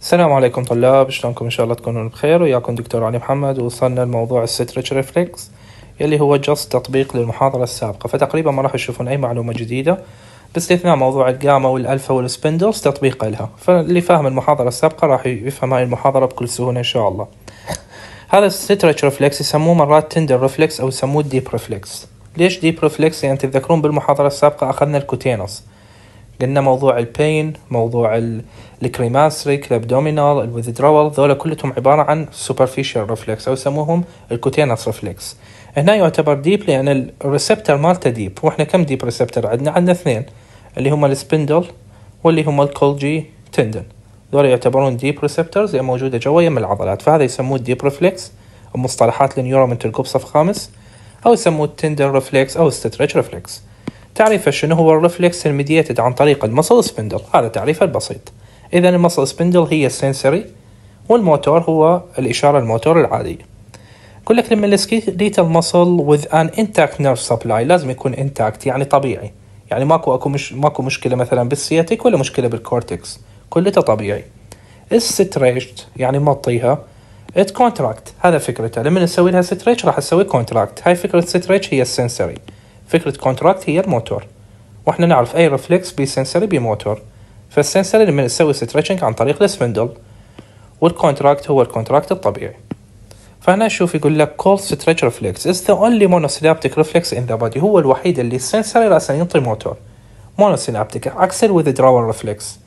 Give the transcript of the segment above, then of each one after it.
السلام عليكم طلاب شلونكم ان شاء الله تكونون بخير وياكم دكتور علي محمد وصلنا لموضوع الستريتش ريفلكس يلي هو جست تطبيق للمحاضرة السابقة فتقريبا ما راح تشوفون اي معلومة جديدة باستثناء موضوع الجاما والالفا والسبندلز تطبيق لها فاللي فاهم المحاضرة السابقة راح يفهم هاي المحاضرة بكل سهولة ان شاء الله هذا الستريتش ريفلكس يسموه مرات تندر ريفلكس او يسموه ديب ريفلكس ليش ديب ريفلكس يعني تتذكرون بالمحاضرة السابقة اخذنا الكوتينوس قلنا موضوع البين موضوع الكريماسريك الابدومينال الويذدرول ذولا كلهم عبارة عن سوبرفيشال ريفلكس أو يسموهم الكوتينس ريفلكس هنا يعتبر ديب لأن الريسبتر مالته ديب وإحنا كم ديب ريسبتر عندنا عندنا اثنين اللي هما السبندل واللي هما الكولجي تندن ذولا يعتبرون ديب ريسبترز هي موجودة جوا يم العضلات فهذا يسموه ديب ريفلكس ومصطلحات النيورومنتال جوب صف خامس أو يسموه التندر ريفلكس أو الستريتش ريفلكس تعرف شنو هو الرفلكس الميدياتد عن طريق المصل سبندل هذا تعريفه البسيط اذا المصل سبندل هي السنسوري والموتور هو الاشاره الموتور العادي يقول لك لما السكيليتال مسل وذ ان انتاكت نيرف سبلاي لازم يكون انتاكت يعني طبيعي يعني ماكو اكو مش ماكو مشكله مثلا بالسياتيك ولا مشكله بالكورتكس كلته طبيعي الستريشت يعني مطيها ات كونتراكت هذا فكرته لما نسوي لها ستريتش راح تسوي كونتراكت هاي فكره ستريتش هي السنسوري فكرة كونتراكت هي الموتور واحنا نعرف اي ريفلكس بي سنسري بي موتور فالسنسري لما نسوي ستريتشنج عن طريق السفندل والكونتراكت هو الكونتراكت الطبيعي فهنا شوف يقول لك cold stretch reflex is the only مونوسينابتيك reflex in the body هو الوحيد اللي السنسري راسا ينطي موتور monosynaptic عكس ريفلكس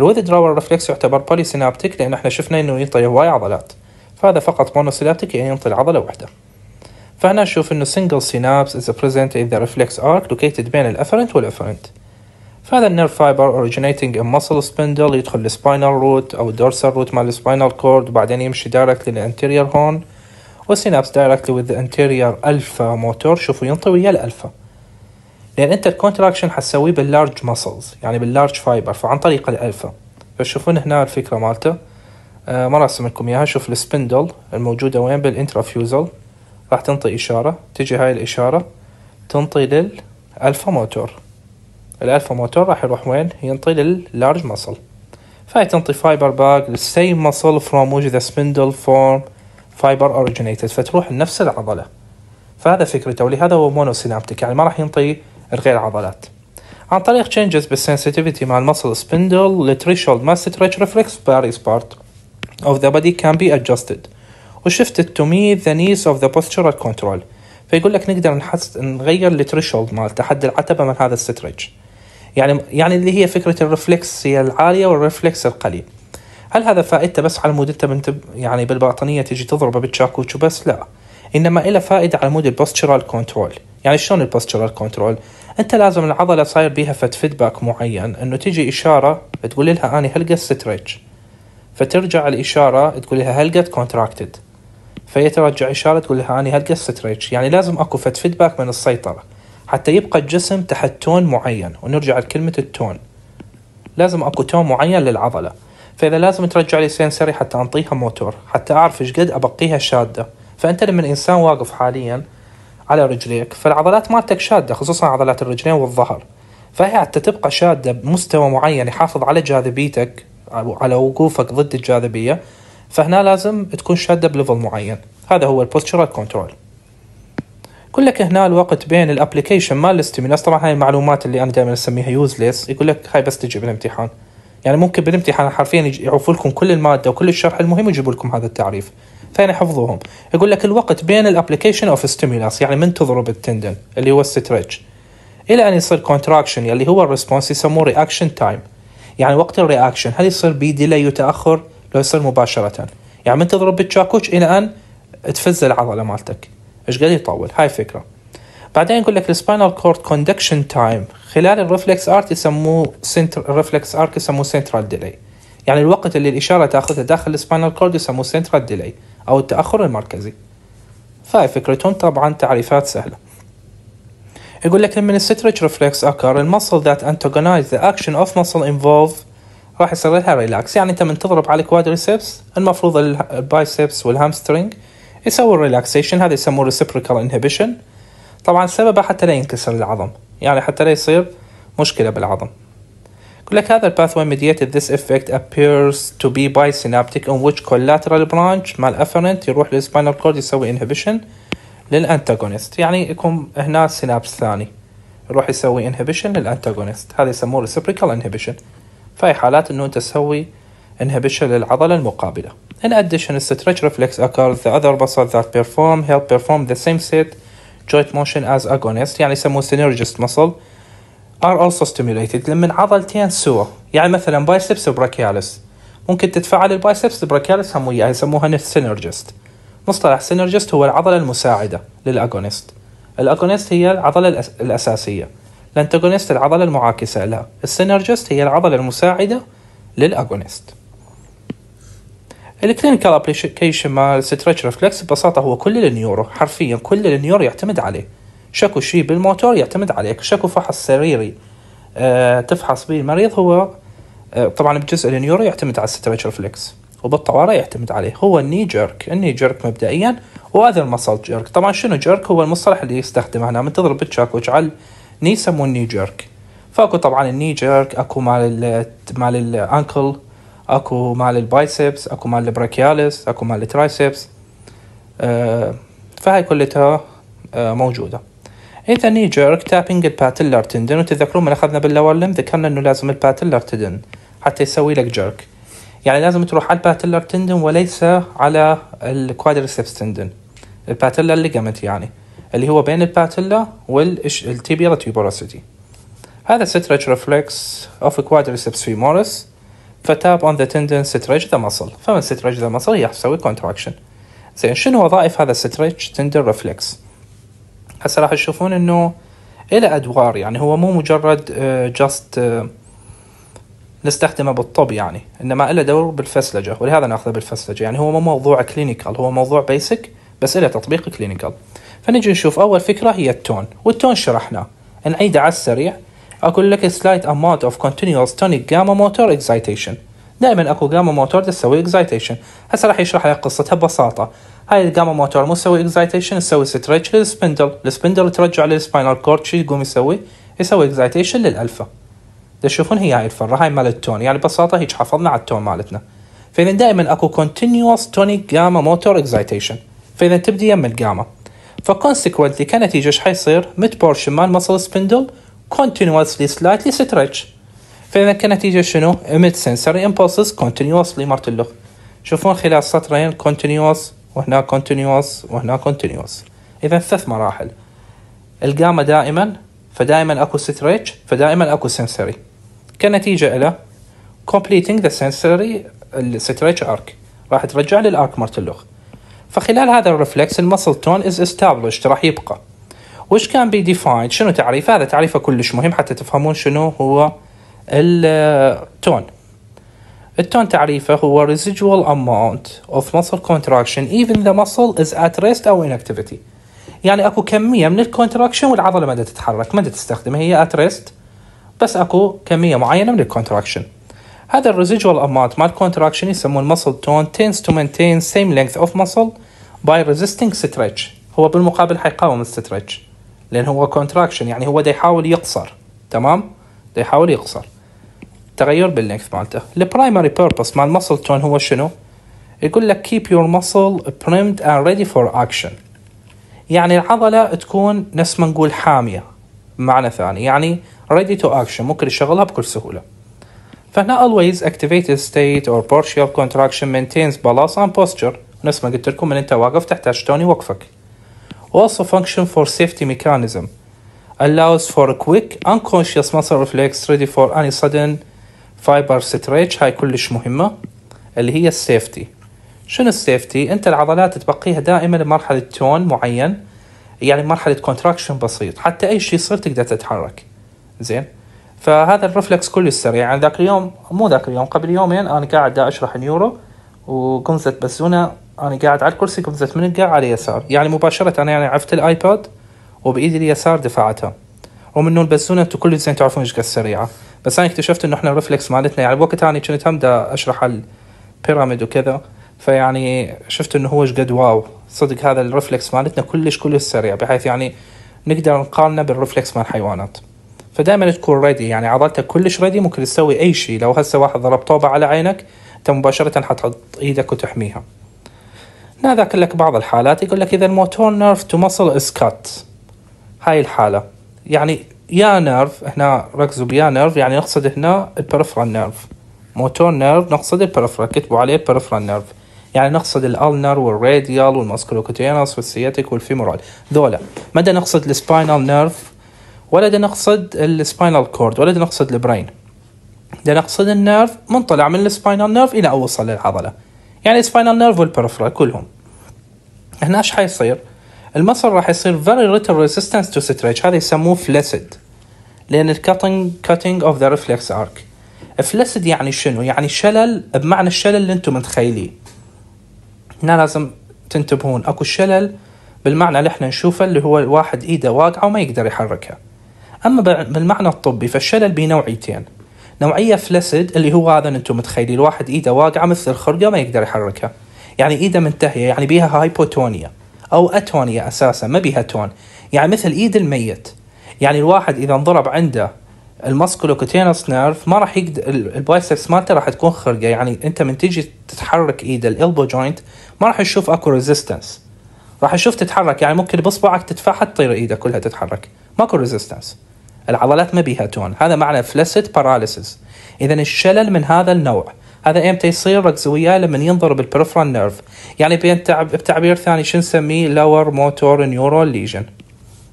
reflex دراور ريفلكس يعتبر polysynaptic لان احنا شفنا انه ينطي هواي عضلات فهذا فقط مونوسينابتيك يعني ينطي العضلة واحدة فهنا نشوف إنه single synapse is present in the reflex arc located بين الأفرنت والأفرنت فهذا النير فايبر originating in muscle spindle يدخل السباينال روت أو الدورسال روت مع السباينال كورد وبعدين يمشي دايركتلي للانتيرير هون والسينابس دايركتلي with the anterior الفا موتور شوفوا ينطوي ويا الالفا لان انت الكونتراكشن حتسويه باللارج ماسلز يعني باللارج فايبر فعن طريق الالفا فتشوفون هنا الفكره مالته آه ما راسم لكم اياها شوف السبندل الموجوده وين بالانترافيوزل راح تنطي إشارة تجي هاي الإشارة تنطي للألفا موتور الألفا موتور راح يروح وين ينطي لللارج مصل فهي تنطي فايبر باك السيم مصل فروم وجه ذا سبندل فورم فايبر أوريجينيتد فتروح لنفس العضلة فهذا فكرته ولهذا هو مونو سينابتيك يعني ما راح ينطي الغير عضلات عن طريق changes بالسنسيتيفيتي مع المصل سبندل لتريشولد threshold mass stretch reflex بارت of the body can be adjusted وشفت تو مي ذا نيس اوف ذا بوستشرال كنترول فيقول لك نقدر نحس نغير الثريشولد مال تحد العتبه من هذا السترج يعني يعني اللي هي فكره الرفلكس هي العاليه والرفلكس القليل هل هذا فائدته بس على مود انت يعني بالباطنيه تجي تضربه بالشاكوش وبس لا انما له فائده على مود البوستشرال كنترول يعني شلون البوستشرال كنترول انت لازم العضله صاير بيها فت فيدباك معين انه تجي اشاره تقول لها اني هلقى ستريتش فترجع الاشاره تقول لها هلقت كونتراكتد ترجع إشارة تقول لها اني هلقى ستريتش يعني لازم أكو فت فيدباك من السيطرة حتى يبقى الجسم تحت تون معين ونرجع لكلمة التون لازم أكو تون معين للعضلة فإذا لازم ترجع لي سنسري حتى أنطيها موتور حتى أعرف إيش قد أبقيها شادة فأنت لما الإنسان واقف حاليا على رجليك فالعضلات مالتك شادة خصوصا عضلات الرجلين والظهر فهي حتى تبقى شادة بمستوى معين يحافظ على جاذبيتك على وقوفك ضد الجاذبية فهنا لازم تكون شاده بليفل معين هذا هو البوستشرال كنترول يقول لك هنا الوقت بين الابلكيشن مال الاستيمولس طبعا هاي المعلومات اللي انا دائما اسميها يوزليس يقول لك هاي بس تجي بالامتحان يعني ممكن بالامتحان حرفيا يعوفوا لكم كل الماده وكل الشرح المهم يجيبوا لكم هذا التعريف فين حفظوهم يقول لك الوقت بين الابلكيشن اوف ستيمولس يعني من تضرب التندن اللي هو الستريتش الى ان يصير كونتراكشن اللي هو الريسبونس يسموه رياكشن تايم يعني وقت الرياكشن هل يصير بديلي وتاخر لو يصير مباشره يعني من تضرب بالشاكوش الى ان تفز العضله مالتك ايش قد يطول هاي فكره بعدين يقول لك السباينال كورد كوندكشن تايم خلال الرفلكس ارك يسموه سنتر الرفلكس ارك يسموه سنترال ديلي يعني الوقت اللي الاشاره تاخذه داخل السباينال كورد يسموه سنترال ديلي او التاخر المركزي فهاي فكرتهم طبعا تعريفات سهله يقول لك من الستريتش ريفلكس occur in muscle that antagonize the action of muscle involved راح يصير لها ريلاكس يعني انت من تضرب على الكوادريسبس المفروض البايسبس والهامسترينج يسوي ريلاكسيشن هذا يسموه ريسبريكال انهبيشن طبعا سببه حتى لا ينكسر العظم يعني حتى لا يصير مشكله بالعظم يقول لك هذا الباثوي mediated this effect appears to be سينابتيك in which collateral branch مع الافرنت يروح للسباينال كورد يسوي inhibition للانتاجونست يعني يكون هنا سينابس ثاني يروح يسوي inhibition للانتاجونست هذا يسموه reciprocal inhibition فهي حالات انه انت تسوي inhibition للعضلة المقابلة. In addition, stretch reflex occurs, the other muscles that perform help perform the same set joint motion as agonist يعني يسموه synergist muscle are also stimulated لما عضلتين سوا يعني مثلا بايسبس وبراكيالس ممكن تتفاعل البايسبس البراكيالس هم وياها يسموها سينرجست مصطلح سينرجست هو العضلة المساعدة للاغونست. الاغونست هي العضلة الأساسية الانتاغونست العضلة المعاكسة لها السينرجست هي العضلة المساعدة للأغونست الكلينيكال ابليكيشن مال ستريتش ريفلكس ببساطة هو كل النيورو حرفيا كل النيورو يعتمد عليه شكو شيء بالموتور يعتمد عليك شكو فحص سريري أه تفحص به المريض هو أه طبعا بجزء النيورو يعتمد على الستريتش ريفلكس وبالطوارئ يعتمد عليه هو الني جيرك الني جيرك مبدئيا وهذا المصل جيرك طبعا شنو جيرك هو المصطلح اللي يستخدمه هنا من تضرب بالشاك على ني يسموه جيرك فاكو طبعا الني جيرك اكو مال ال مال الانكل اكو مال البايسبس اكو مال البراكياليس اكو مال الترايسبس آه، فهاي كلتها آه، موجوده اذا ني جيرك تابينج الباتلر تندن وتذكرون من اخذنا باللور لم ذكرنا انه لازم الباتلر تندن حتى يسوي لك جيرك يعني لازم تروح على الباتلر تندن وليس على الكوادريسبس تندن الباتيلر ليجمنت يعني اللي هو بين الباتيلا والتيبيرا تيبوروسيتي هذا سترج ريفلكس اوف كوادريسبس مورس فتاب اون ذا تندن سترج ذا مسل فمن سترج ذا مسل يسوي كونتراكشن زين شنو وظائف هذا سترج تندن ريفلكس هسه راح تشوفون انه إلى ادوار يعني هو مو مجرد جاست آه، آه، نستخدمه بالطب يعني انما له دور بالفسلجه ولهذا ناخذه بالفسلجه يعني هو مو موضوع كلينيكال هو موضوع بيسك بس له تطبيق كلينيكال فنجي نشوف اول فكره هي التون والتون شرحناه نعيده على السريع اقول لك slight amount of continuous tonic gamma motor excitation دائما اكو جاما موتور تسوي اكزايتيشن هسه راح يشرح لك قصتها ببساطه هاي الجاما موتور مو تسوي اكزايتيشن تسوي ستريتش للسبندل السبندل ترجع للسباينال كورد شو يقوم يسوي يسوي اكزايتيشن للالفا تشوفون هي هاي الفره هاي مال التون يعني ببساطه هيك حفظنا على التون مالتنا فاذا دائما اكو كونتينوس تونيك جاما موتور اكزايتيشن فاذا تبدي يم الجاما فكونسيكونتلي كنتيجة ايش حيصير؟ ميد بورشن مال ماسل سبندل كونتينوسلي سلايتلي ستريتش فإذا كنتيجة شنو ميد سنسري impulses كونتينوسلي مرة الأخرى شوفون خلال سطرين كونتينوس وهنا كونتينوس وهنا كونتينوس إذا ثلاث مراحل القامة دائما فدائما اكو ستريتش فدائما اكو سنسري كنتيجة إلى completing the sensory الستريتش ارك راح ترجع للارك مرة الأخرى فخلال هذا الرفلكس المسل تون از استابلشت راح يبقى وش كان بي ديفايند شنو تعريف هذا تعريفه كلش مهم حتى تفهمون شنو هو التون التون تعريفه هو residual amount of muscle contraction even the muscle is at rest or inactivity يعني اكو كمية من الكونتراكشن والعضلة ما تتحرك ما تستخدم هي at rest بس اكو كمية معينة من الكونتراكشن هذا الريزيجوال amount مال كونتراكشن يسمون muscle tone tends to maintain same length of muscle by resisting stretch هو بالمقابل حيقاوم الستريتش لان هو كونتراكشن يعني هو دا يحاول يقصر تمام دا يحاول يقصر تغير باللينكث مالته البرايمري بيربس مال muscle tone هو شنو يقول لك keep your muscle primed and ready for action يعني العضلة تكون نفس ما نقول حامية معنى ثاني يعني ready to action ممكن يشغلها بكل سهولة فهنا always activated state or partial contraction maintains balance and posture نفس ما قلت لكم من انت واقف تحتاج توني وقفك also function for safety mechanism allows for a quick unconscious muscle reflex ready for any sudden fiber stretch هاي كلش مهمة اللي هي السيفتي شنو السيفتي انت العضلات تبقيها دائما لمرحلة تون معين يعني مرحلة contraction بسيط حتى اي شيء يصير تقدر تتحرك زين فهذا الرفلكس كله السريع يعني ذاك اليوم مو ذاك اليوم قبل يومين انا قاعد اشرح نيورو وقمزة بسونة انا قاعد على الكرسي قمزة القاع على يسار يعني مباشرة انا يعني عفت الايباد وبايدي اليسار دفعتها رغم انه البسونة انتم كل زين تعرفون ايش قد سريعة بس انا اكتشفت انه احنا الرفلكس مالتنا يعني بوقت انا كنت هم اشرح البيراميد وكذا فيعني شفت انه هو ايش قد واو صدق هذا الرفلكس مالتنا كلش كلش سريع بحيث يعني نقدر نقارنه بالرفلكس مال الحيوانات فدائما تكون ريدي يعني عضلتك كلش ريدي ممكن تسوي اي شيء لو هسه واحد ضرب طوبه على عينك انت مباشره حتحط ايدك وتحميها هنا ذاك لك بعض الحالات يقول لك اذا الموتور نيرف تو مسل اسكات هاي الحاله يعني يا نيرف هنا ركزوا بيا نيرف يعني نقصد هنا البرفرال نيرف موتور نيرف نقصد البرفرال كتبوا عليه البرفرال نيرف يعني نقصد الالنر والراديال والماسكولوكوتينس والسياتيك والفيمورال ذولا مدى نقصد السباينال نيرف ولا دا نقصد السباينال كورد ولا دا نقصد البرين دا نقصد النيرف من طلع من السباينال نيرف الى اوصل للعضله يعني السباينال نيرف والبرفرال كلهم هنا ايش حيصير المصل راح يصير very little resistance to stretch هذا يسموه flaccid لان الكاتنج كاتنج اوف ذا ريفلكس ارك فلسد يعني شنو يعني شلل بمعنى الشلل اللي انتم متخيليه هنا لازم تنتبهون اكو شلل بالمعنى اللي احنا نشوفه اللي هو الواحد ايده واقعه وما يقدر يحركها اما بالمعنى الطبي فالشلل بنوعيتين نوعيه فلسد اللي هو هذا انتم متخيلين الواحد ايده واقعه مثل الخرقه ما يقدر يحركها يعني ايده منتهيه يعني بيها هايبوتونيا او اتونيا اساسا ما بيها تون يعني مثل ايد الميت يعني الواحد اذا انضرب عنده الماسكولوكوتينس نيرف ما راح يقدر البايسبس مالته راح تكون خرقه يعني انت من تجي تتحرك ايده الالبو جوينت ما راح تشوف اكو ريزيستنس راح تشوف تتحرك يعني ممكن باصبعك تدفعها تطير ايدك كلها تتحرك ماكو ريزيستنس العضلات ما بيها تون هذا معنى فلسيت باراليسيس اذا الشلل من هذا النوع هذا امتى يصير ركز وياه لما ينضرب البريفرال نيرف يعني بتعبير ثاني شو نسميه لور موتور نيورال ليجن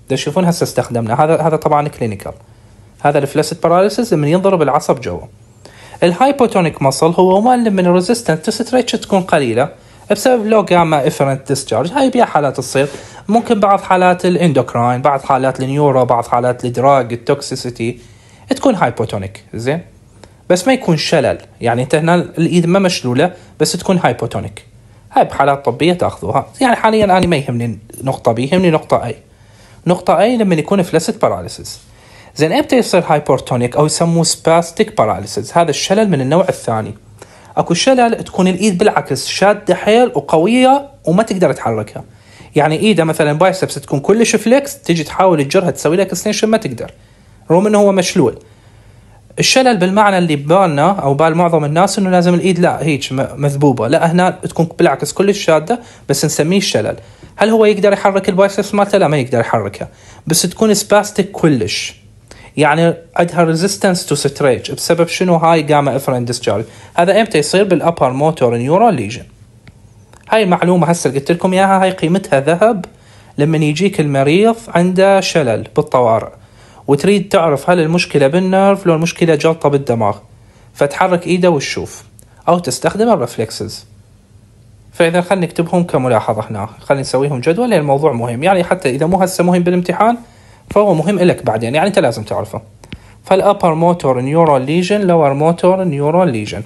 تشوفون هسه استخدمنا هذا هذا طبعا كلينيكال هذا الفلسيت باراليسيس لما ينضرب العصب جوا الهايبوتونيك مصل هو مؤلم من الريزستنت تو تكون قليله بسبب لو جاما افرنت ديسشارج هاي بيها حالات تصير ممكن بعض حالات الاندوكراين بعض حالات النيورو بعض حالات الدراج التوكسيسيتي تكون هايبوتونيك زين بس ما يكون شلل يعني انت هنا الايد ما مشلوله بس تكون هايبوتونيك هاي بحالات طبيه تاخذوها يعني حاليا انا ما يهمني نقطه بي يهمني نقطه اي نقطه اي لما يكون فلست باراليسيس زين امتى يصير هايبرتونيك او يسموه سباستيك باراليسيس هذا الشلل من النوع الثاني اكو شلل تكون الايد بالعكس شاده حيل وقويه وما تقدر تحركها يعني ايده مثلا بايسبس تكون كلش فليكس تجي تحاول تجرها تسوي لك اكستنشن ما تقدر رغم انه هو مشلول الشلل بالمعنى اللي ببالنا او بال معظم الناس انه لازم الايد لا هيك مذبوبه لا هنا تكون بالعكس كلش شاده بس نسميه الشلل هل هو يقدر يحرك البايسبس مالته لا ما يقدر يحركها بس تكون سباستيك كلش يعني عندها ريزيستنس تو ستريتش بسبب شنو هاي جاما افرين ديسجارج هذا امتى يصير بالابر موتور نيورال ليجن هاي المعلومه هسه قلت لكم إياها هاي قيمتها ذهب لما يجيك المريض عنده شلل بالطوارئ وتريد تعرف هل المشكلة بالنرف لو المشكلة جلطة بالدماغ فتحرك إيده وتشوف أو تستخدم الرفلكسز فإذا خلينا نكتبهم كملاحظة هنا خلينا نسويهم جدول لأن الموضوع مهم يعني حتى إذا مو هسه مهم بالامتحان فهو مهم لك بعدين يعني أنت لازم تعرفه فالأبر موتور نيورال ليجن لور موتور نيورال ليجن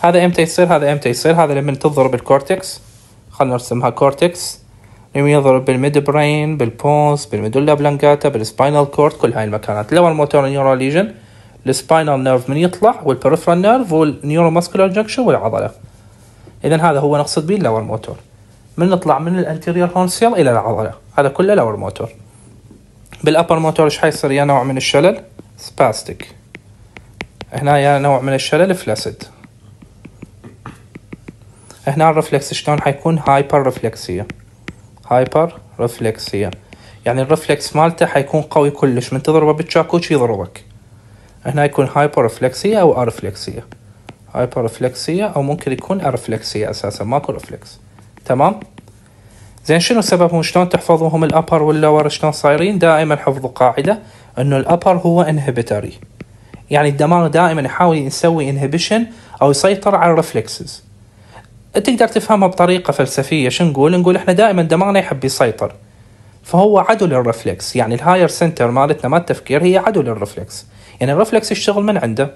هذا امتى يصير هذا امتى يصير هذا لما تضرب الكورتكس خلنا نرسمها كورتكس يضرب بالميد براين بالبونس بالميدولا بلانكاتا بالسباينال كورد كل هاي المكانات الاول موتور نيورال ليجن السباينال نيرف من يطلع والبريفرال نيرف والنيورو ماسكولار جنكشن والعضله اذا هذا هو نقصد به اللور موتور من نطلع من الانتيريور هون سيل الى العضله هذا كله لور موتور بالابر موتور ايش حيصير يا نوع من الشلل سباستيك هنا يا نوع من الشلل فلاسيد هنا الرفلكس شلون حيكون هايبر رفلكسية هايبر رفلكسية يعني الرفلكس مالته حيكون قوي كلش من تضربه بالشاكوش يضربك هنا يكون هايبر رفلكسية أو أرفلكسية هايبر رفلكسية أو ممكن يكون أرفلكسية أساسا ماكو رفلكس تمام زين شنو سببهم شلون تحفظوهم الأبر واللور شلون صايرين دائما حفظوا قاعدة أنه الأبر هو انهبيتوري يعني الدماغ دائما يحاول يسوي انهبيشن أو يسيطر على الرفلكسز تقدر تفهمها بطريقة فلسفية شو نقول نقول احنا دائما دماغنا يحب يسيطر فهو عدو للرفلكس يعني الهاير سنتر مالتنا مال التفكير هي عدو للرفلكس يعني الرفلكس يشتغل من عنده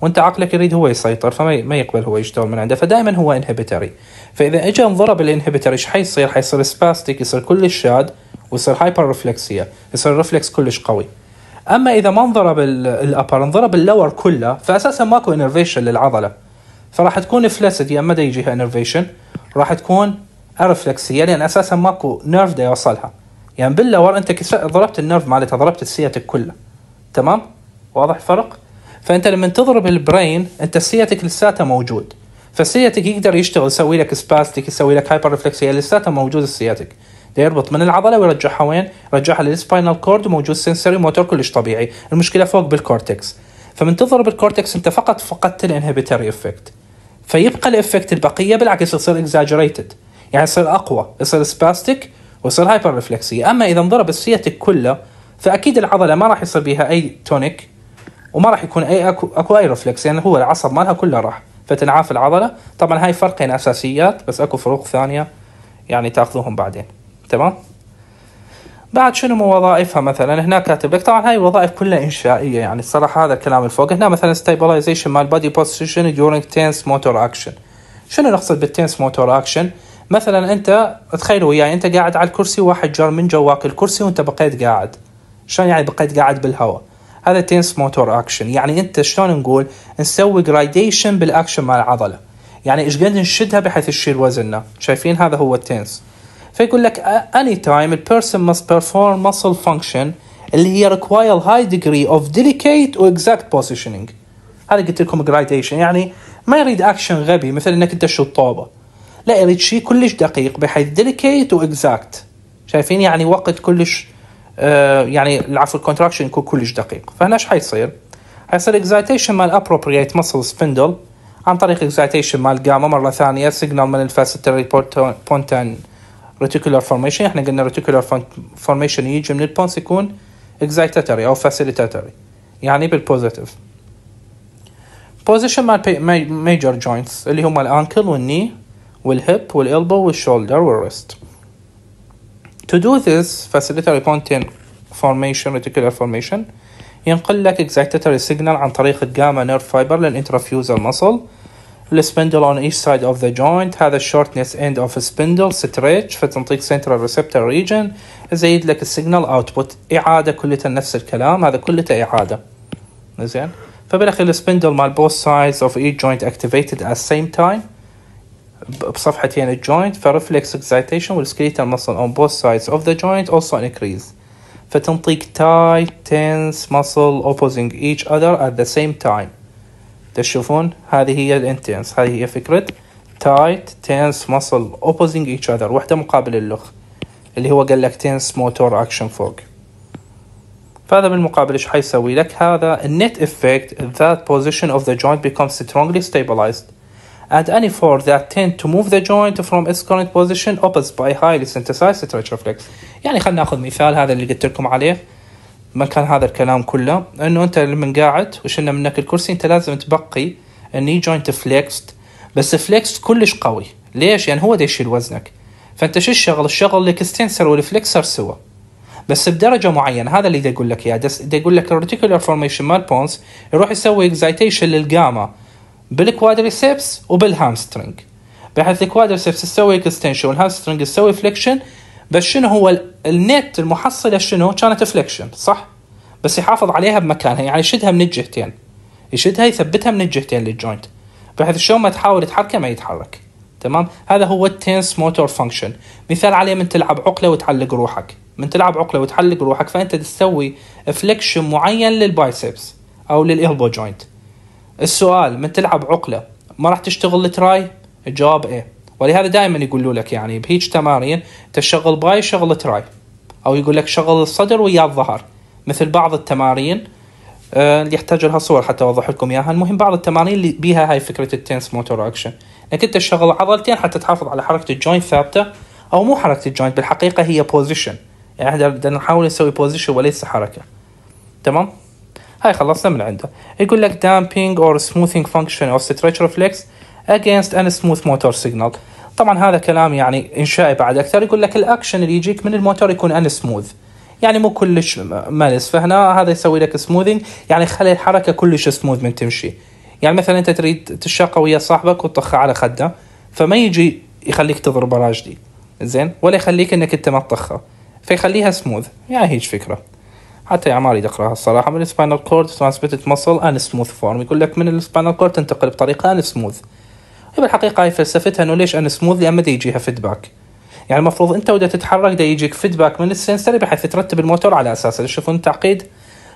وانت عقلك يريد هو يسيطر فما ما يقبل هو يشتغل من عنده فدائما هو انهبيتري فاذا اجى انضرب الانهبيتري ايش حيصير؟ حيصير سباستيك يصير كلش شاد ويصير هايبر رفلكسيه يصير الرفلكس كلش قوي اما اذا ما انضرب الابر انضرب اللور كله فاساسا ماكو انرفيشن للعضله فراح تكون فلاسد يا ما يجيها انرفيشن راح تكون ارفلكسيه يعني لان اساسا ماكو نيرف دا يوصلها يعني باللور انت ضربت النيرف مالتها ضربت السياتك كلها تمام واضح الفرق فانت لما تضرب البرين انت السياتك لساتها موجود فالسياتك يقدر يشتغل يسوي لك سباستيك يسوي لك هايبر يعني ريفلكسيه لساته موجود السياتك ده يربط من العضله ويرجعها وين؟ يرجعها للسباينال كورد وموجود سنسوري موتور كلش طبيعي، المشكله فوق بالكورتكس. فمن تضرب الكورتكس انت فقط فقدت الانهبيتري افكت. فيبقى الافكت البقيه بالعكس يصير اكزاجريتد يعني يصير اقوى يصير سباستيك ويصير هايبر ريفلكسيه اما اذا انضرب السيتك كله فاكيد العضله ما راح يصير بها اي تونيك وما راح يكون اي اكو, أكو اي ريفلكس يعني هو العصب مالها كله راح فتنعاف العضله طبعا هاي فرقين اساسيات بس اكو فروق ثانيه يعني تاخذوهم بعدين تمام بعد شنو مو وظائفها مثلا هنا كاتب لك طبعا هاي وظائف كلها انشائيه يعني الصراحه هذا الكلام الفوق هنا مثلا ستابلايزيشن مال بادي بوزيشن ديورينج تنس موتور اكشن شنو نقصد بالتنس موتور اكشن مثلا انت تخيل وياي يعني انت قاعد على الكرسي وواحد جار من جواك الكرسي وانت بقيت قاعد شلون يعني بقيت قاعد بالهواء هذا تنس موتور اكشن يعني انت شلون نقول نسوي جرايديشن بالاكشن مال العضله يعني ايش قد نشدها بحيث تشيل وزننا شايفين هذا هو التنس فيقول لك اني تايم البيرسون person بيرفورم perform فانكشن اللي هي require هاي ديجري اوف ديليكيت or exact هذا قلت لكم جرايتيشن يعني ما يريد اكشن غبي مثل انك انت تشوط طوبه لا يريد شيء كلش دقيق بحيث ديليكيت واكزاكت شايفين يعني وقت كلش آه، يعني العفو الكونتراكشن يكون كلش دقيق فهنا ايش حيصير؟ حيصير اكزايتيشن مال ابروبريت مسل سبندل عن طريق اكزايتيشن مال جاما مره ثانيه سيجنال من الفاسيتري بونتان reticular formation احنا قلنا reticular formation يجي من البونس يكون excitatory او facilitatory يعني بالبوزيتيف position مال major joints اللي هم الانكل والني والهيب والالبو والشولدر والريست To do this facilitatory pontine formation reticular formation ينقل لك excitatory signal عن طريق الجاما نيرف فايبر للانترافيوزال muscle السبندل on each side of the joint هذا shortness end of a spindle stretch فتنطيك central receptor region زيد لك السيجنال اوتبوت اعاده كلته نفس الكلام هذا كلته اعاده زين فبالاخير السبندل مال both sides of each joint activated at same time بصفحتين الجوينت فرفلكس اكسايتيشن والسكليتال muscle on both sides of the joint also increase فتنطيك tight tense muscle opposing each other at the same time تشوفون هذه هي الانتنس هذه هي فكرة تايت تنس ماسل اوبوزينج ايتش اذر وحده مقابل اللخ اللي هو قال لك تنس موتور اكشن فوق فهذا بالمقابل ايش حيسوي لك هذا النت افكت that position of the joint becomes strongly stabilized and any force that tend to move the joint from its current position opposed by highly synthesized stretch reflex يعني خلينا ناخذ مثال هذا اللي قلت لكم عليه مكان هذا الكلام كله انه انت لما قاعد وشلنا منك الكرسي انت لازم تبقي الني جوينت فليكست بس فليكست كلش قوي ليش يعني هو يشيل وزنك فانت شو الشغل الشغل الاكستنسر والفليكسر سوا بس بدرجه معينه هذا اللي يقول لك اياه دا يقول لك الريتيكولار فورميشن مال بونز يروح يسوي اكزايتيشن للجاما بالكوادريسبس وبالهامسترنج بحيث الكوادريسبس تسوي اكستنشن والهامسترنج تسوي فليكشن بس شنو هو النت المحصله شنو كانت فليكشن صح بس يحافظ عليها بمكانها يعني يشدها من الجهتين يشدها يثبتها من الجهتين للجوينت بحيث شلون ما تحاول تحركه ما يتحرك تمام هذا هو التنس موتور فانكشن مثال عليه من تلعب عقله وتعلق روحك من تلعب عقله وتعلق روحك فانت تسوي فليكشن معين للبايسبس او للالبو جوينت السؤال من تلعب عقله ما راح تشتغل التراي الجواب ايه ولهذا دائما يقولوا لك يعني بهيج تمارين تشغل باي شغل تراي او يقول لك شغل الصدر ويا الظهر مثل بعض التمارين آه، اللي يحتاج لها صور حتى اوضح لكم اياها المهم بعض التمارين اللي بيها هاي فكره التنس موتور اكشن انك انت تشغل عضلتين حتى تحافظ على حركه الجوينت ثابته او مو حركه الجوينت بالحقيقه هي بوزيشن يعني احنا بدنا نحاول نسوي بوزيشن وليس حركه تمام هاي خلصنا من عنده يقول لك دامبينج اور سموثينج فانكشن او ستريتش ريفلكس against an smooth motor signal طبعا هذا كلام يعني انشائي بعد اكثر يقول لك الاكشن اللي يجيك من الموتور يكون ان سموث يعني مو كلش ملس فهنا هذا يسوي لك سموذنج يعني خلي الحركه كلش سموث من تمشي يعني مثلا انت تريد تشاقه ويا صاحبك وتطخه على خده فما يجي يخليك تضربه راجلي زين ولا يخليك انك انت ما تطخه فيخليها سموث يعني هيج فكره حتى يا عمري تقراها الصراحه من السباينال كورد ترانسميتد مسل ان سموث فورم يقول لك من السباينال كورد تنتقل بطريقه ان سموث هي بالحقيقة هي فلسفتها انه ليش ان سموث لان ما يجيها فيدباك يعني المفروض انت ودا تتحرك دا يجيك فيدباك من السنسر بحيث ترتب الموتور على اساس تشوفون التعقيد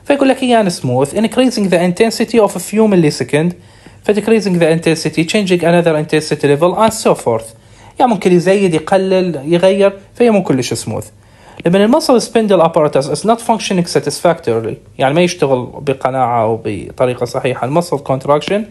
فيقول لك ايان سموث increasing the intensity of a few millisecond decreasing the intensity changing another intensity level and so forth يعني ممكن يزيد يقلل يغير فهي مو كلش سموث لما المصل سبندل ابارتس از نوت فانكشنينج ساتيسفاكتورلي يعني ما يشتغل بقناعة أو بطريقة صحيحة المصل كونتراكشن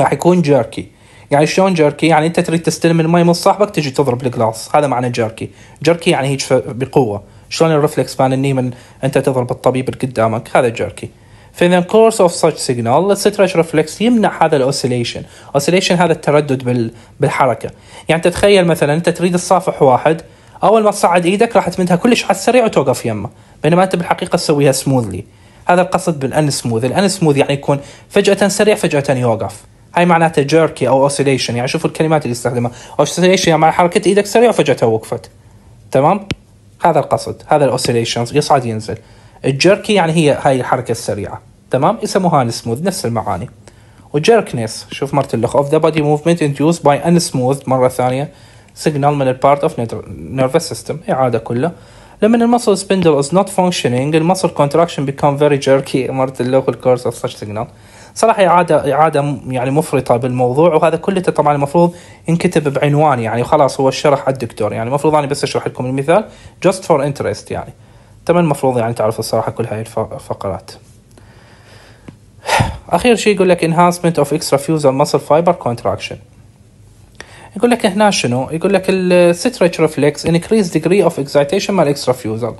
راح يكون جيركي يعني شلون جيركي يعني انت تريد تستلم المي من صاحبك تجي تضرب الجلاس هذا معنى جيركي جيركي يعني هيك بقوه شلون الرفلكس مال من انت تضرب الطبيب اللي قدامك هذا جيركي فاذا كورس اوف such سيجنال السترش ريفلكس يمنع هذا الاوسيليشن اوسيليشن هذا التردد بال... بالحركه يعني تتخيل مثلا انت تريد تصافح واحد اول ما تصعد ايدك راح تمدها كلش على السريع وتوقف يمه بينما انت بالحقيقه تسويها سموذلي هذا القصد بالان سموذ الان سموذ يعني يكون فجاه سريع فجاه يوقف هاي معناتها جيركي او اوسيليشن يعني شوفوا الكلمات اللي استخدمها اوسيليشن يعني مع حركه ايدك سريعه وفجاه وقفت تمام هذا القصد هذا الاوسيليشن يصعد ينزل الجيركي يعني هي هاي الحركه السريعه تمام يسموها سموث نفس المعاني وجيركنس شوف مرت اللخ اوف ذا بودي موفمنت انديوس باي ان سموث مره ثانيه سيجنال من البارت اوف نيرفس سيستم اعاده كله لما المصل سبندل از نوت فانكشنينج المصل كونتراكشن بيكم فيري جيركي مرت اللخ الكورس اوف such سيجنال صراحه اعاده اعاده يعني مفرطه بالموضوع وهذا كله طبعا المفروض ينكتب بعنوان يعني وخلاص هو الشرح على الدكتور يعني المفروض انا بس اشرح لكم المثال جاست فور انترست يعني تم المفروض يعني تعرف الصراحه كل هاي الفقرات اخير شيء يقول لك enhancement of extrafusal muscle fiber contraction يقول لك هنا شنو يقول لك الستريتش ريفلكس increase degree of excitation مع الاكسترافيوزل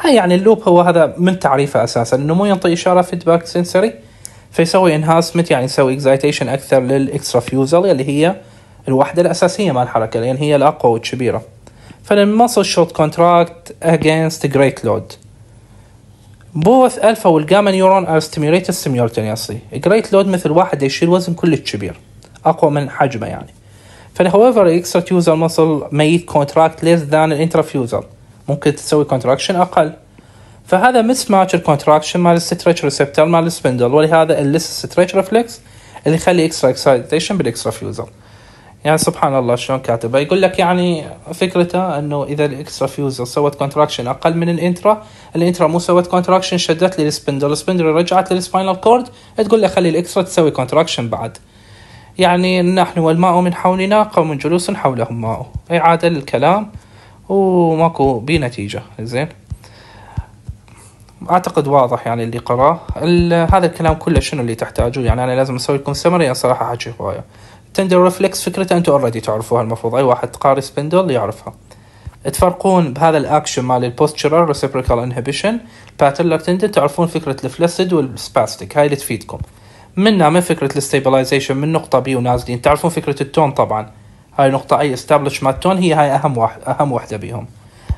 هاي يعني اللوب هو هذا من تعريفه اساسا انه مو ينطي اشاره فيدباك سنسري فيسوي انهانسمنت يعني يسوي اكزايتيشن اكثر للاكسترا فيوزل اللي هي الوحده الاساسيه مال الحركه لان هي الاقوى والكبيره فالمصل شورت كونتراكت against great load both alpha والجاما نيورون are stimulated simultaneously great load مثل واحد يشيل وزن كلش كبير اقوى من حجمه يعني فالهوفر فيوزل muscle ميت contract less than الانترافيوزال ممكن تسوي كونتراكشن اقل فهذا مس ماتش الكونتراكشن مال الستريتش ريسبتر مال السبندل ولهذا اللس ستريتش ريفلكس اللي يخلي اكسترا اكسايتيشن بالاكسترا فيوزل يعني سبحان الله شلون كاتبه يقول لك يعني فكرته انه اذا الاكسترا فيوزر سوت كونتراكشن اقل من الانترا الانترا مو سوت كونتراكشن شدت لي السبندل السبندل رجعت للسباينال كورد تقول له خلي الاكسترا تسوي كونتراكشن بعد يعني نحن والماء من حولنا قوم جلوس حولهم ماء اعاده للكلام وماكو بنتيجه زين اعتقد واضح يعني اللي قراه هذا الكلام كله شنو اللي تحتاجوه يعني انا لازم اسوي لكم سمري انا صراحه حكي هوايه تندر ريفلكس فكرته انتم اوريدي تعرفوها المفروض اي واحد قاري سبندل يعرفها تفرقون بهذا الاكشن مال البوستشرال ريسبريكال انهبيشن باتلر تندر تعرفون فكره الفلسد والسباستيك هاي اللي تفيدكم منها من فكره الستابلايزيشن من نقطه بي ونازلين تعرفون فكره التون طبعا هاي نقطه اي استابلش مال التون هي هاي اهم واحد اهم وحده بيهم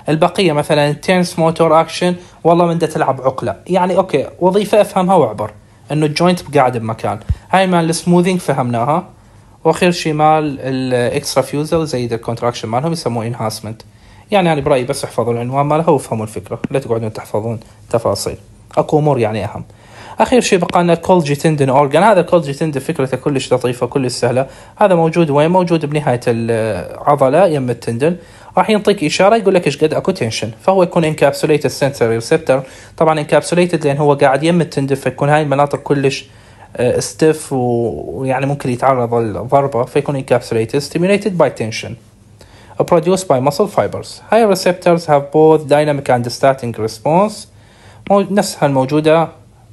البقيه مثلا تنس موتور اكشن والله من تلعب عقله يعني اوكي وظيفه افهمها واعبر انه الجوينت قاعد بمكان هاي مال السموذينج فهمناها واخر شيء مال الاكسترا فيوزر وزيد الكونتراكشن مالهم يسموه انهاسمنت يعني انا برايي بس احفظوا العنوان مالها وافهموا الفكره لا تقعدون تحفظون تفاصيل اكو امور يعني اهم اخر شيء بقى لنا كولجي تندن اورجان هذا كولجي تندن فكرته كلش لطيفه كلش سهله هذا موجود وين موجود بنهايه العضله يم التندن راح ينطيك اشاره يقول لك ايش قد اكو تنشن فهو يكون انكابسوليتد سنسوري ريسبتر طبعا انكابسوليتد لان هو قاعد يم التندف فيكون هاي المناطق كلش ستيف آه، ويعني ممكن يتعرض للضربه فيكون انكابسوليتد ستيميوليتد باي تنشن produced by muscle fibers هاي receptors have both dynamic and static response نفسها الموجودة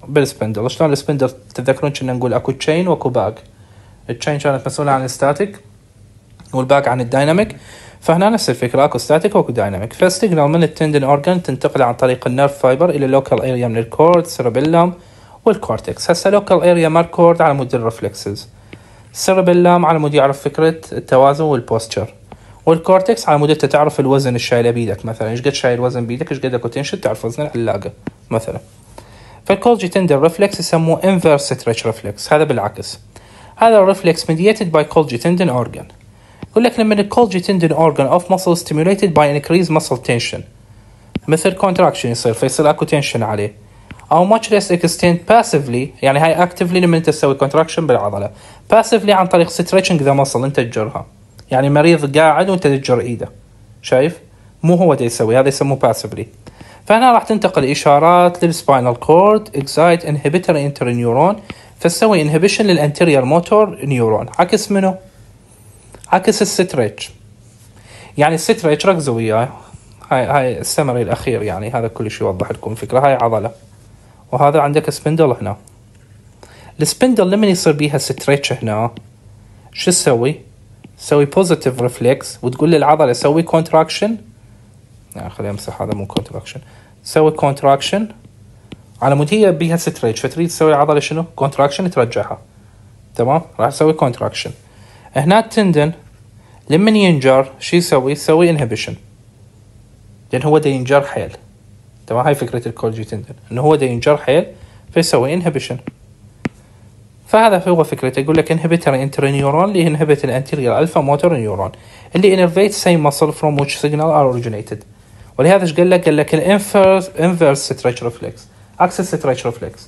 بالسبندل شلون السبندل تتذكرون كنا نقول اكو تشين واكو باك التشين كانت مسؤولة عن الستاتيك والباك عن الدايناميك فهنا نفس الفكره اكو ستاتيك واكو دايناميك فالسيجنال من التندن اورجان تنتقل عن طريق النيرف فايبر الى اللوكال اريا من الكورد سيربيلم والكورتكس هسه لوكال اريا مال كورد على مود الرفلكسز السيربيلم على مود يعرف فكره التوازن والبوستشر والكورتكس على مود انت تعرف الوزن الشايله بيدك مثلا ايش قد شايل وزن بيدك ايش قد اكو تنشن تعرف وزن العلاقه مثلا فالكولجي تندر ريفلكس يسموه انفرس ستريتش ريفلكس هذا بالعكس هذا الريفلكس ميديتد باي كولجي تندن اورجان يقول لك لما الكولجي تندن اورجن اوف مسل ستيميوليتد باي انكريز مسل تنشن مثل كونتراكشن يصير فيصير اكو تنشن عليه او ماتش ريس اكستند باسفلي يعني هاي اكتفلي لما انت تسوي كونتراكشن بالعضله باسفلي عن طريق ستريتشنج ذا مسل انت تجرها يعني مريض قاعد وانت تجر ايده شايف مو هو ده يسوي هذا يسموه باسفلي فهنا راح تنتقل اشارات للسباينال كورد اكسايت انهبيتر انتر نيورون فتسوي انهبيشن للانتيريور موتور نيورون عكس منه عكس الستريتش يعني الستريتش ركزوا وياه هاي هاي السمري الاخير يعني هذا كل شيء يوضح لكم الفكره هاي عضله وهذا عندك سبندل هنا السبندل لما يصير بيها ستريتش هنا شو تسوي؟ تسوي بوزيتيف ريفلكس وتقول للعضله سوي كونتراكشن آه، خليني امسح هذا مو كونتراكشن سوي كونتراكشن على مود هي بيها ستريتش فتريد تسوي العضله شنو؟ كونتراكشن ترجعها تمام؟ راح تسوي كونتراكشن هنا التندن لما ينجر شو يسوي؟ يسوي انهبيشن لان هو دا ينجر حيل تمام هاي فكره الكولجي تندن انه هو دا ينجر حيل فيسوي انهبيشن فهذا هو فكرته يقول لك انهبيتر انتر نيورون اللي انهبيت الانتيريال الفا موتور نيورون اللي انرفيت سيم muscle فروم ويتش سيجنال ار اوريجينيتد ولهذا ايش قال لك؟ قال لك الانفرس انفرس ستريتش ريفلكس اكسس ستريتش ريفلكس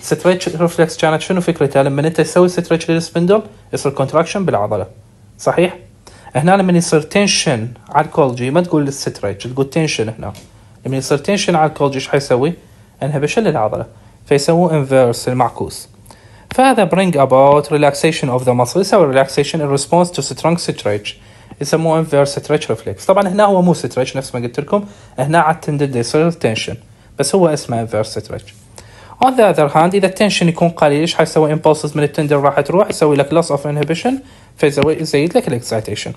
ستريتش ريفلكس كانت شنو فكرتها لما يعني انت تسوي ستريتش للسبندل يصير كونتراكشن بالعضله صحيح هنا لما يصير تنشن على الكولجي ما تقول ستريتش تقول تنشن هنا لما يصير تنشن على الكولجي ايش حيسوي انها بشل العضله فيسووه انفيرس المعكوس فهذا برينج اباوت ريلاكسيشن اوف ذا ماسل يسوي ريلاكسيشن ان ريسبونس تو سترونج ستريتش يسموه انفيرس ستريتش ريفلكس طبعا هنا هو مو ستريتش نفس ما قلت لكم هنا على التندد يصير تنشن بس هو اسمه انفيرس ستريتش On the other hand إذا التنشن يكون قليل إيش حيسوي impulses من التندر راح تروح يسوي لك loss of inhibition فيزوي يزيد لك الاكسايتيشن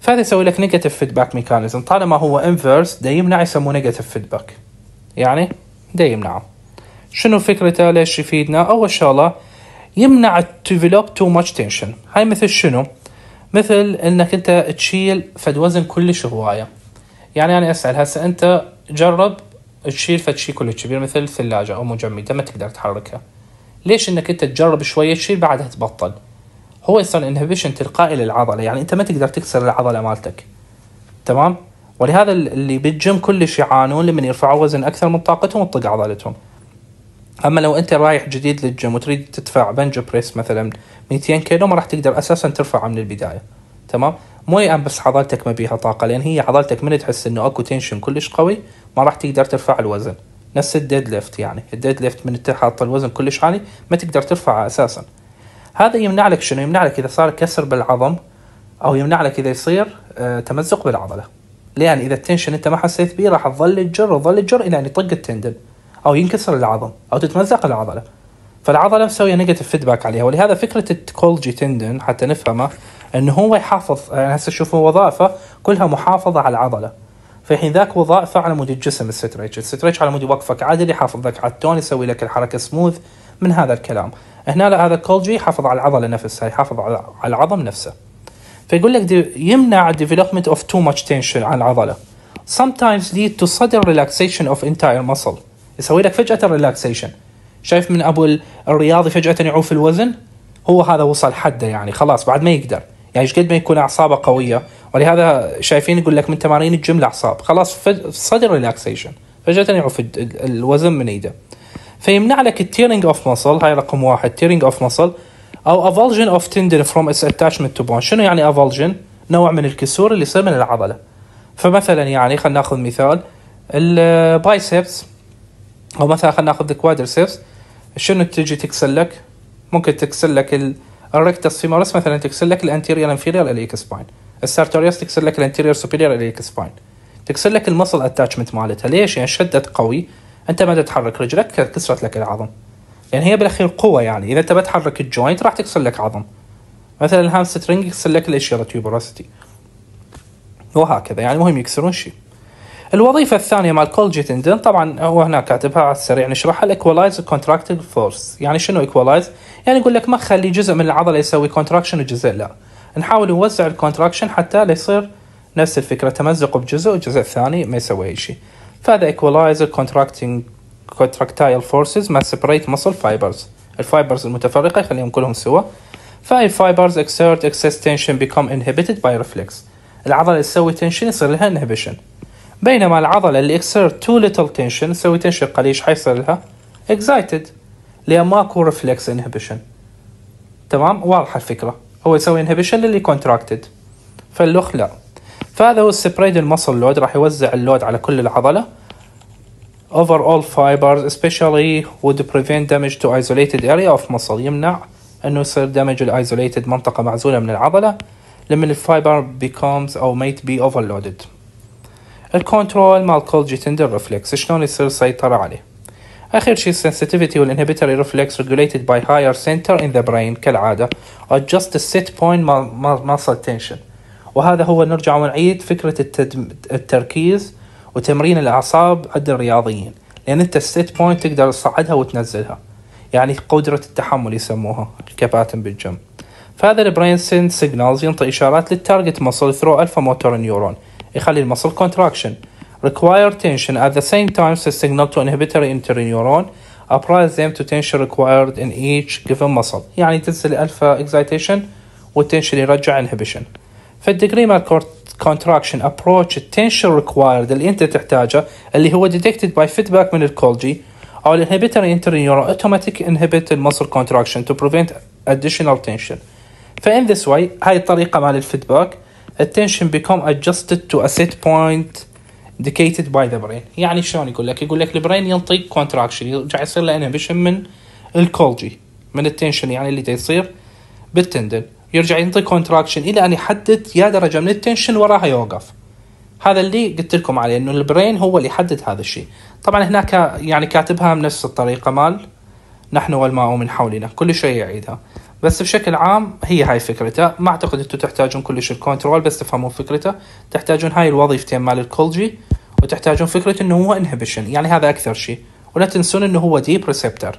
فهذا يسوي لك نيجاتيف فيدباك ميكانيزم طالما هو انفيرس دا يمنع يسموه نيجاتيف فيدباك يعني دا يمنعه شنو فكرته ليش يفيدنا اول شغله يمنع تديفلوب تو ماتش تنشن هاي مثل شنو مثل انك انت تشيل فد وزن كلش هوايه يعني انا اسال هسه انت جرب تشيل فتشي كله كبير مثل ثلاجة أو مجمدة ما تقدر تحركها ليش انك انت تجرب شويه تشيل بعدها تبطل هو يصير انهبيشن تلقائي للعضله يعني انت ما تقدر تكسر العضله مالتك تمام ولهذا اللي بالجيم كلش يعانون لمن يرفعوا وزن اكثر من طاقتهم وتطق عضلتهم اما لو انت رايح جديد للجيم وتريد تدفع بنج بريس مثلا 200 كيلو ما راح تقدر اساسا ترفعه من البدايه تمام مو يأم بس عضلتك ما بيها طاقه لان هي عضلتك من تحس انه اكو تنشن كلش قوي ما راح تقدر ترفع الوزن نفس الديد ليفت يعني الديد ليفت من تحط الوزن كلش عالي ما تقدر ترفعه اساسا هذا يمنع لك شنو يمنع لك اذا صار كسر بالعظم او يمنع لك اذا يصير آه، تمزق بالعضله لان اذا التنشن انت ما حسيت به راح تظل تجر وتظل تجر الى ان يطق التندن او ينكسر العظم او تتمزق العضله فالعضله مسويه نيجاتيف فيدباك عليها ولهذا فكره التكولجي تندن حتى نفهمها انه هو يحافظ هسه شوفوا وظائفه كلها محافظه على العضله فالحين ذاك وظائفه على مود الجسم الستريتش الستريتش على مود يوقفك عدل يحافظ لك على التون يسوي لك الحركه سموث من هذا الكلام هنا لا هذا كولجي يحافظ على العضله نفسها يحافظ على العظم نفسه فيقول لك دي يمنع الديفلوبمنت اوف تو ماتش تنشن على العضله sometimes lead to sudden relaxation of entire muscle يسوي لك فجأة الريلاكسيشن شايف من ابو الرياضي فجأة يعوف الوزن هو هذا وصل حده يعني خلاص بعد ما يقدر يعني ايش قد ما يكون اعصابه قويه ولهذا شايفين يقول لك من تمارين الجيم الاعصاب خلاص صدر ريلاكسيشن فجاه يعف الوزن من ايده فيمنع لك التيرنج اوف مسل هاي رقم واحد تيرنج اوف مسل او افولجن اوف تندن فروم اس اتاتشمنت تو بون شنو يعني افولجن نوع من الكسور اللي يصير من العضله فمثلا يعني خلينا ناخذ مثال البايسبس او مثلا خلينا ناخذ الكوادرسبس شنو تجي تكسل لك ممكن تكسل لك الريكتس فيمورس مثلا تكسر لك الانتيريال انفيريال اليك سباين السارتوريوس تكسر لك الانتيريال سوبيريال اليك سباين تكسر لك المصل اتاتشمنت مالتها ليش يعني شدت قوي انت ما تتحرك رجلك كسرت لك العظم يعني هي بالاخير قوه يعني اذا انت بتحرك الجوينت راح تكسر لك عظم مثلا الهامسترنج يكسر لك الاشياء تيوبروسيتي وهكذا يعني مهم يكسرون شيء الوظيفه الثانيه مال كولجي تندن طبعا هو هنا كاتبها على السريع نشرحها الايكولايز كونتراكتنج فورس يعني شنو ايكولايز يعني يقول لك ما خلي جزء من العضله يسوي كونتراكشن وجزء لا نحاول نوزع الكونتراكشن حتى لا يصير نفس الفكره تمزق بجزء والجزء الثاني ما يسوي اي شيء فهذا ايكولايز كونتراكتنج كونتراكتايل فورسز ما سيبريت مسل فايبرز الفايبرز المتفرقه يخليهم كلهم سوا فاي فايبرز اكسيرت excess تنشن become انهبيتد باي ريفلكس العضله اللي تسوي تنشن يصير لها انهبيشن بينما العضلة اللي يصير too little tension تسوي تنشن قليل ايش حيصير لها؟ excited لأن ماكو ريفلكس inhibition تمام؟ واضحة الفكرة هو يسوي inhibition للي contracted فاللخ لا فهذا هو السبريد المصل لود راح يوزع اللود على كل العضلة all fibers especially would prevent damage to isolated area of muscle يمنع انه يصير damage الايزوليتد منطقة معزولة من العضلة لمن الفايبر becomes او might be overloaded الكنترول مال تندر ريفلكس شلون يصير سيطرة عليه اخر شيء sensitivity والانهبيتوري reflex regulated by higher center in the brain كالعاده adjust the بوينت point muscle tension وهذا هو نرجع ونعيد فكره التركيز وتمرين الاعصاب عند الرياضيين لان انت السيت بوينت تقدر تصعدها وتنزلها يعني قدره التحمل يسموها الكباتن بالجم فهذا البرين سين سيجنالز ينطي اشارات للتارجت مصل ثرو الفا موتور نيورون يخلي المصل contraction require tension at the same time to signal to inhibitory interneuron applies them to tension required in each given muscle يعني تنزل الفا excitation والتنشن يرجع inhibition فالديجري مال contraction approach tension required اللي انت تحتاجه اللي هو detected by feedback من الكولجي او الانهبيتر interneuron automatic inhibit muscle contraction to prevent additional tension فان this way هاي الطريقه مال الفيدباك attention become adjusted to a set point indicated by the brain يعني شلون يقول لك يقول لك البرين ينطي contraction يرجع يصير له inhibition من الكولجي من التنشن يعني اللي تصير بالتندن يرجع ينطي كونتراكشن الى ان يحدد يا درجه من التنشن وراها يوقف هذا اللي قلت لكم عليه انه البرين هو اللي يحدد هذا الشيء طبعا هناك يعني كاتبها بنفس الطريقه مال نحن والماء من حولنا كل شيء يعيدها بس بشكل عام هي هاي فكرته ما اعتقد انتم تحتاجون كلش الكنترول بس تفهمون فكرته تحتاجون هاي الوظيفتين مال الكولجي وتحتاجون فكره انه هو انهبيشن يعني هذا اكثر شيء ولا تنسون انه هو ديب ريسبتر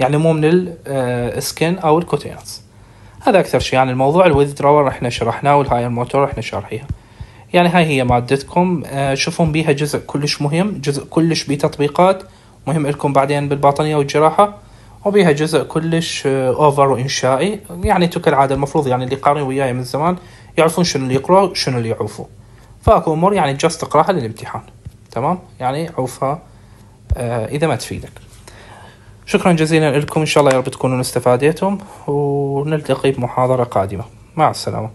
يعني مو من السكن آه، او الكوتينس هذا اكثر شيء يعني الموضوع الويذدراور احنا شرحناه والهاي الموتور احنا شارحيها يعني هاي هي مادتكم آه، شوفون بيها جزء كلش مهم جزء كلش بتطبيقات مهم لكم بعدين بالباطنية والجراحة وبيها جزء كلش اوفر آه، وانشائي يعني تو كالعاده المفروض يعني اللي قارين وياي من زمان يعرفون شنو اللي يقرأوا شنو اللي يعوفوا فاكو امور يعني جاست تقراها للامتحان تمام يعني عوفها آه اذا ما تفيدك شكرا جزيلا لكم ان شاء الله يا رب تكونوا استفاديتم ونلتقي بمحاضره قادمه مع السلامه